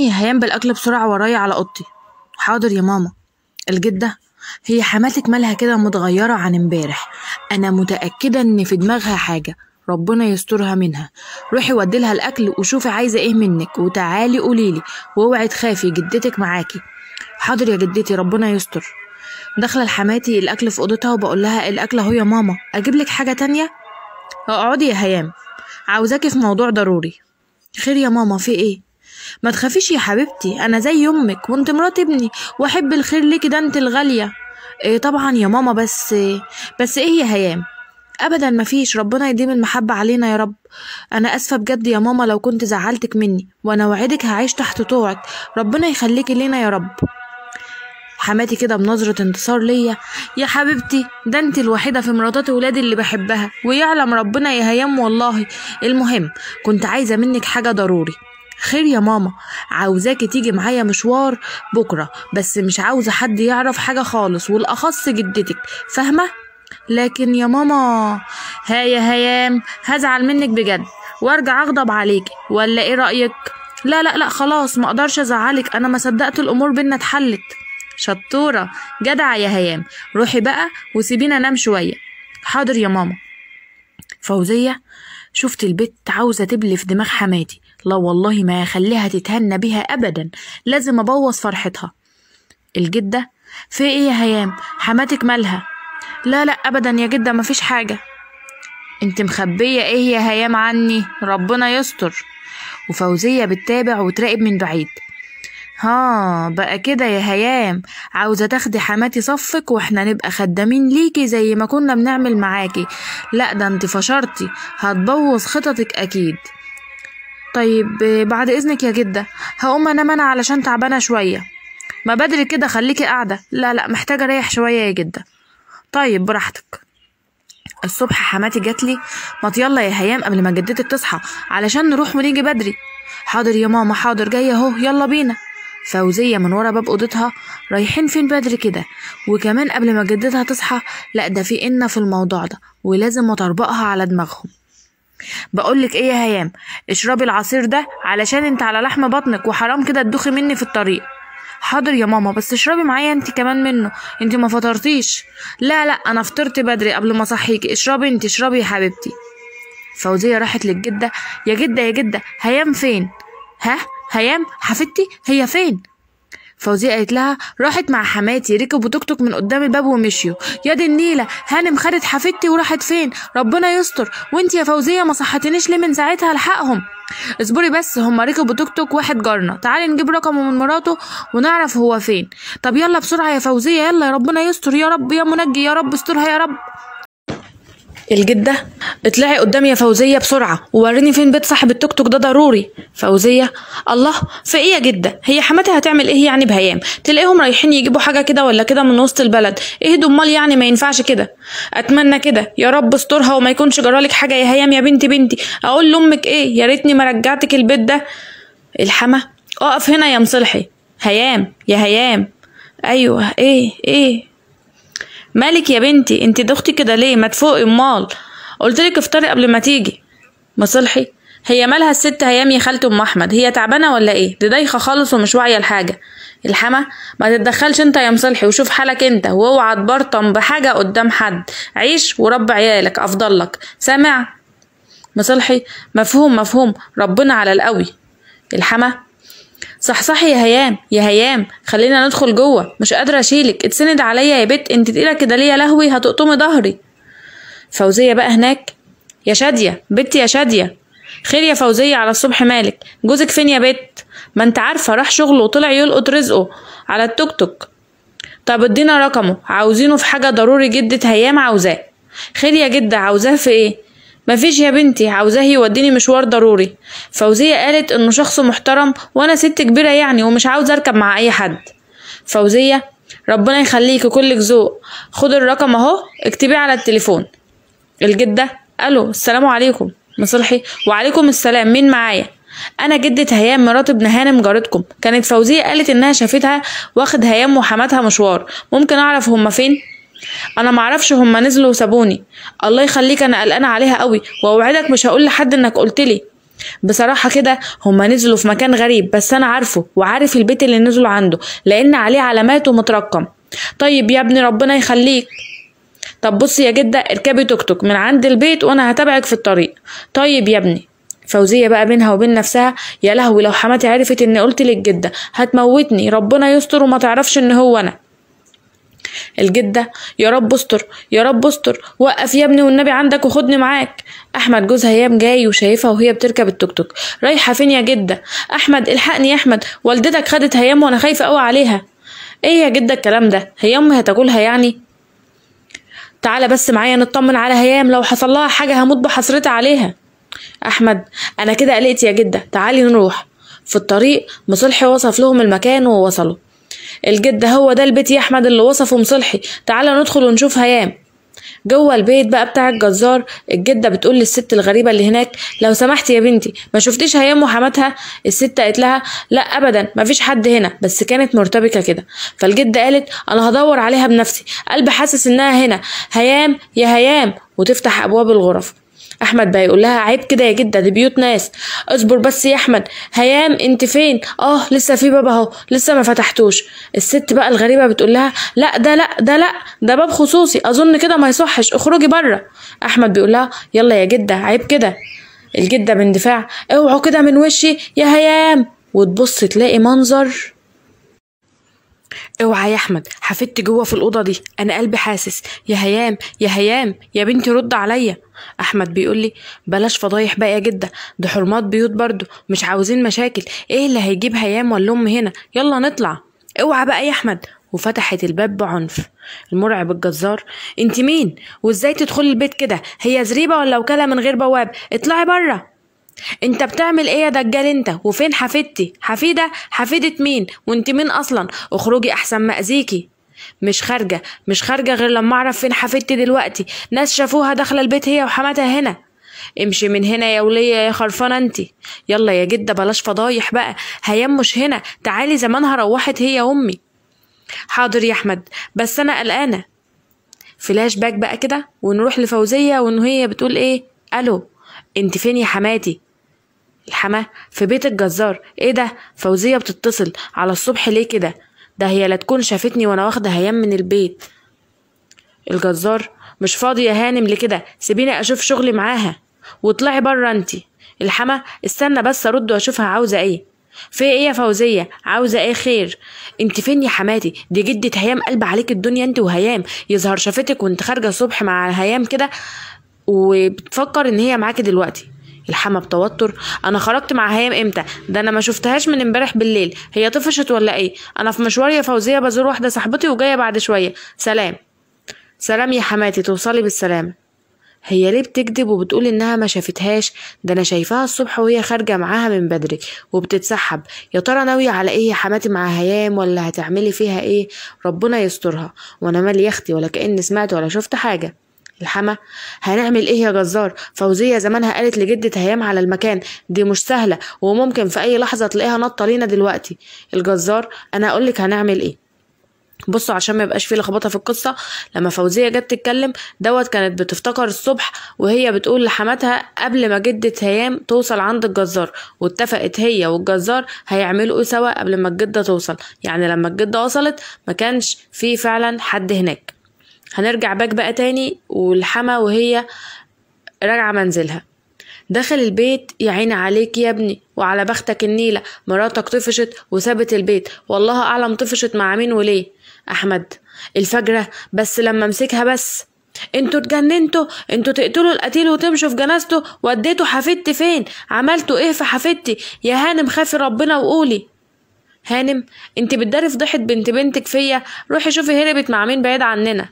إيه، هيام بالاكل بسرعة ورايا على أوضتي حاضر يا ماما الجدة هي حماتك مالها كده متغيرة عن امبارح أنا متأكدة إن في دماغها حاجة ربنا يسترها منها روحي وديلها الأكل وشوفي عايزة إيه منك وتعالي قوليلي واوعي تخافي جدتك معاكي حاضر يا جدتي ربنا يستر داخلة لحماتي الأكل في أوضتها وبقول لها الأكل أهو يا ماما أجيب لك حاجة تانية اقعدي يا هيام عاوزاكي في موضوع ضروري خير يا ماما في إيه ما تخافيش يا حبيبتي انا زي امك وانت مرات ابني واحب الخير ليكي ده انت الغاليه إيه طبعا يا ماما بس بس ايه يا هيام ابدا مفيش ربنا يديم المحبه علينا يا رب انا اسفه بجد يا ماما لو كنت زعلتك مني وانا وعدك هعيش تحت طوعك ربنا يخليكي لينا يا رب حماتي كده بنظرة انتصار ليا يا حبيبتي ده انت الوحيدة في مراتات ولادي اللي بحبها ويعلم ربنا يا هيام والله المهم كنت عايزة منك حاجة ضروري خير يا ماما عاوزاكي تيجي معايا مشوار بكرة بس مش عاوزة حد يعرف حاجة خالص والأخص جدتك فاهمة؟ لكن يا ماما ها يا هيام هزعل منك بجد وارجع اغضب عليكي ولا ايه رأيك؟ لا لا لا خلاص مقدرش ازعلك انا ما صدقت الامور بينا اتحلت شطورة جدعة يا هيام روحي بقى وسيبينا نام شوية حاضر يا ماما فوزية شفت البت عاوزة تبلي في دماغ حماتي لا والله ما هخليها تتهنى بيها أبدا لازم أبوظ فرحتها الجدة في إيه يا هيام حماتك مالها لا لا أبدا يا جدة مفيش حاجة انت مخبية ايه يا هيام عني ربنا يستر وفوزية بتتابع وتراقب من بعيد ها بقى كده يا هيام عاوزة تاخدي حماتي صفك واحنا نبقى خدامين ليكي زي ما كنا بنعمل معاكي لا ده انت فشرتي هتبوظ خططك اكيد طيب بعد اذنك يا جده هقوم انام انا علشان تعبانه شويه ما بدري كده خليكي قاعده لا لا محتاجه اريح شويه يا جده طيب براحتك الصبح حماتي جاتلي ما يلا يا هيام قبل ما جدتك تصحى علشان نروح ونيجي بدري حاضر يا ماما حاضر جايه اهو يلا بينا فوزية من ورا باب أوضتها رايحين فين بدري كده وكمان قبل ما جدتها تصحى لا ده في إنا في الموضوع ده ولازم أطربقها على دماغهم بقول لك ايه يا هيام اشربي العصير ده علشان انت على لحم بطنك وحرام كده تدوخي مني في الطريق حاضر يا ماما بس اشربي معايا انت كمان منه انت ما فطرتيش لا لا انا فطرت بدري قبل ما اصحيكي اشربي انت اشربي يا حبيبتي فوزية راحت للجدة يا جدة يا جدة هيام فين ها هيام حفيدتي هي فين فوزية قالت لها راحت مع حماتي ركبوا توك توك من قدام الباب ومشيوا يا دي النيلة هانم خدت حفيدتي وراحت فين ربنا يستر وانت يا فوزية ما صحتنيش ليه من ساعتها الحقهم اصبري بس هما ركبوا توك توك واحد جارنا تعالي نجيب رقمه من مراته ونعرف هو فين طب يلا بسرعة يا فوزية يلا يا ربنا يستر يا رب يا منجي يا رب استرها يا رب الجدة اطلعي قدامي يا فوزية بسرعة ووريني فين بيت صاحب التوك توك ده ضروري فوزية الله في ايه يا جدة هي حماتي هتعمل ايه يعني بهيام تلاقيهم رايحين يجيبوا حاجة كده ولا كده من وسط البلد ايه دمال يعني ما ينفعش كده اتمنى كده يا رب استرها وما يكونش جرالك حاجة يا هيام يا بنتي بنتي اقول لامك ايه يا ريتني ما رجعتك البيت ده الحما اقف هنا يا مصلحي هيام يا هيام ايوه ايه ايه مالك يا بنتي انت دختي كده ليه ما تفوقي امال قلتلك افطري قبل ما تيجي مصلحي هي مالها الست هيام يا خالة ام احمد هي تعبانه ولا ايه دي دايخه خالص ومش واعيه لحاجه الحما ما تتدخلش انت يا مصلحي وشوف حالك انت واوعى تبرطم بحاجه قدام حد عيش ورب عيالك افضل لك سامع مصلحي مفهوم مفهوم ربنا على القوي الحما صحصحي يا هيام يا هيام خلينا ندخل جوه مش قادره اشيلك اتسند عليا يا بت انت تقيله كده ليه يا لهوي هتقطمي ظهري فوزيه بقى هناك يا شاديه بت يا شاديه خير يا فوزيه على الصبح مالك جوزك فين يا بت ما انت عارفه راح شغله وطلع يلقط رزقه على التوك توك طب ادينا رقمه عاوزينه في حاجه ضروري جده هيام عاوزاه خير يا جده عاوزاه في ايه مفيش يا بنتي عاوزاه يوديني مشوار ضروري فوزية قالت انه شخص محترم وانا ست كبيرة يعني ومش عاوزة اركب مع اي حد فوزية ربنا يخليكي كلك ذوق خد الرقم اهو اكتبيه على التليفون الجدة الو السلام عليكم مصلحي وعليكم السلام مين معايا انا جدة هيام مرات ابن هانم جارتكم كانت فوزية قالت انها شافتها واخد هيام وحماتها مشوار ممكن اعرف هما فين انا معرفش هما نزلوا وسابوني الله يخليك انا قلقانه عليها قوي واوعدك مش هقول لحد انك قلتلي بصراحة كده هما نزلوا في مكان غريب بس أنا عارفه وعارف البيت اللي نزلوا عنده لأن عليه علامات ومترقم طيب يا ابني ربنا يخليك طب بصي يا جدة اركبي توك توك من عند البيت وأنا هتابعك في الطريق طيب يا ابني فوزية بقى بينها وبين نفسها يا لهوي لو حماتي عرفت إني قلت للجدة هتموتني ربنا يستر وما تعرفش إن هو أنا الجدة يا رب استر يا رب استر وقف يا ابني والنبي عندك وخدني معاك احمد جوزها هيام جاي وشايفها وهي بتركب التوك توك رايحه فين يا جده احمد الحقني يا احمد والدتك خدت هيام وانا خايفه قوي عليها ايه يا جده الكلام ده هي امي هتاكلها يعني تعالى بس معايا نطمن على هيام لو حصل لها حاجه هموت بحسرتي عليها احمد انا كده قلقت يا جده تعالي نروح في الطريق مصلحي وصف لهم المكان ووصلوا الجد هو ده البيت يا احمد اللي وصفه مصلحي تعالى ندخل ونشوف هيام جوه البيت بقى بتاع الجزار الجده بتقول للست الغريبه اللي هناك لو سمحت يا بنتي ما شفتيش هيام وحماتها الست قالت لها لا ابدا ما فيش حد هنا بس كانت مرتبكه كده فالجده قالت انا هدور عليها بنفسي قلبي حاسس انها هنا هيام يا هيام وتفتح ابواب الغرف احمد بقى يقول لها عيب كده يا جده دي بيوت ناس اصبر بس يا احمد هيام انت فين اه لسه في باب اهو لسه ما فتحتوش الست بقى الغريبه بتقول لها لا ده لا ده لا ده باب خصوصي اظن كده ما يصحش اخرجي بره احمد بيقول لها يلا يا جده عيب كده الجده باندفاع اوعوا كده من وشي يا هيام وتبص تلاقي منظر اوعى يا احمد حفدت جوه في الاوضه دي انا قلبي حاسس يا هيام يا هيام يا بنتي رد عليا احمد بيقول لي بلاش فضايح بقى يا جده ده حرمات بيوت برضو مش عاوزين مشاكل ايه اللي هيجيب هيام ولا ام هنا يلا نطلع اوعى بقى يا احمد وفتحت الباب بعنف المرعب الجزار انت مين وازاي تدخلي البيت كده هي زريبه ولا وكاله من غير بواب اطلعي بره انت بتعمل ايه يا دجال انت وفين حفيدتي حفيده حفيده مين وانت مين اصلا اخرجي احسن ما اذيكي مش خارجه مش خارجه غير لما اعرف فين حفيدتي دلوقتي ناس شافوها داخله البيت هي وحماتها هنا امشي من هنا يا وليه يا خرفانه انت يلا يا جده بلاش فضايح بقى هيام مش هنا تعالي زمانها روحت هي امي حاضر يا احمد بس انا قلقانه فلاش باك بقى كده ونروح لفوزيه وان هي بتقول ايه الو انت فين يا حماتي الحماه في بيت الجزار ايه ده فوزيه بتتصل على الصبح ليه كده ده هي لا تكون شافتني وانا واخده هيام من البيت الجزار مش فاضي يا هانم لكده سيبيني اشوف شغلي معاها واطلعي بره انتي الحما استنى بس ارد واشوفها عاوزه ايه في ايه يا فوزيه عاوزه ايه خير انت فين يا حماتي دي جده هيام قلب عليك الدنيا انت وهيام يظهر شافتك وانت خارجه الصبح مع هيام كده وبتفكر ان هي معاكي دلوقتي الحما بتوتر انا خرجت مع هيام امتى ده انا ما شفتهاش من امبارح بالليل هي طفشت ولا ايه انا في مشوار يا فوزيه بزور واحده صاحبتي وجايه بعد شويه سلام سلام يا حماتي توصلي بالسلامه هي ليه بتكذب وبتقول انها ما شافتهاش ده انا شايفاها الصبح وهي خارجه معاها من بدري وبتتسحب يا ترى ناويه على ايه يا حماتي مع هيام ولا هتعملي فيها ايه ربنا يسترها وانا مالي يا اختي ولا كاني سمعت ولا شفت حاجه الحما هنعمل ايه يا جزار فوزية زمانها قالت لجدة هيام على المكان دي مش سهلة وممكن في اي لحظة تلاقيها نطة لينا دلوقتي الجزار انا اقولك هنعمل ايه بصوا عشان ما يبقاش فيه لخبطه في القصه لما فوزيه جت تتكلم دوت كانت بتفتكر الصبح وهي بتقول لحماتها قبل ما جده هيام توصل عند الجزار واتفقت هي والجزار هيعملوا ايه سوا قبل ما الجده توصل يعني لما الجده وصلت ما كانش فيه فعلا حد هناك هنرجع باك بقى تاني والحما وهي راجعة منزلها دخل البيت يا عيني عليك يا ابني وعلى بختك النيلة مراتك طفشت وسابت البيت والله أعلم طفشت مع مين وليه أحمد الفجرة بس لما مسكها بس انتوا اتجننتوا انتوا تقتلوا القتيل وتمشوا في جنازته وديتوا حفيدتي فين عملتوا ايه في حفيدتي يا هانم خافي ربنا وقولي هانم انت بتداري فضيحه بنت بنتك فيا روحي شوفي هربت مع مين بعيد عننا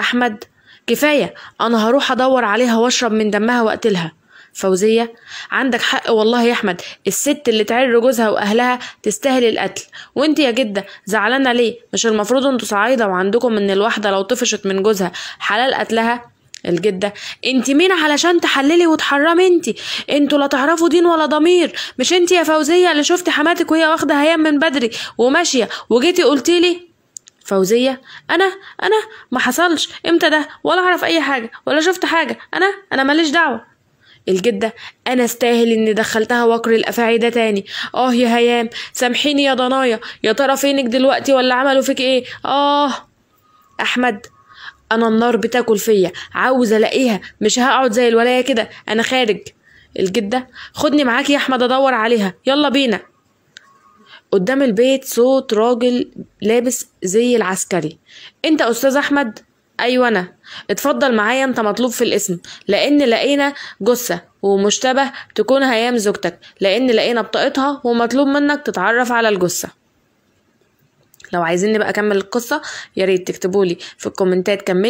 أحمد كفاية أنا هروح أدور عليها وأشرب من دمها وأقتلها فوزية عندك حق والله يا أحمد الست اللي تعر جوزها وأهلها تستاهل القتل وانت يا جدة زعلانة ليه مش المفروض انتوا صعيدة وعندكم ان الواحدة لو طفشت من جوزها حلال قتلها الجدة انت مين علشان تحللي وتحرمي انت انتوا لا تعرفوا دين ولا ضمير مش انت يا فوزية اللي شفتي حماتك وهي واخدة هيام من بدري وماشية وجيتي قلتيلي فوزية أنا أنا ما حصلش إمتى ده ولا أعرف أي حاجة ولا شفت حاجة أنا أنا ماليش دعوة الجدة أنا استاهل إني دخلتها وكر الأفاعي ده تاني آه يا هيام سامحيني يا ضنايا يا ترى فينك دلوقتي ولا عملوا فيك إيه آه أحمد أنا النار بتاكل فيا عاوز ألاقيها مش هقعد زي الولاية كده أنا خارج الجدة خدني معاك يا أحمد أدور عليها يلا بينا قدام البيت صوت راجل لابس زي العسكري انت استاذ احمد ايوه انا اتفضل معايا انت مطلوب في الاسم لان لقينا جثه ومشتبه تكون هيام زوجتك لان لقينا بطاقتها ومطلوب منك تتعرف على الجثه لو عايزين بقى اكمل القصه يا ريت تكتبولي في الكومنتات كملي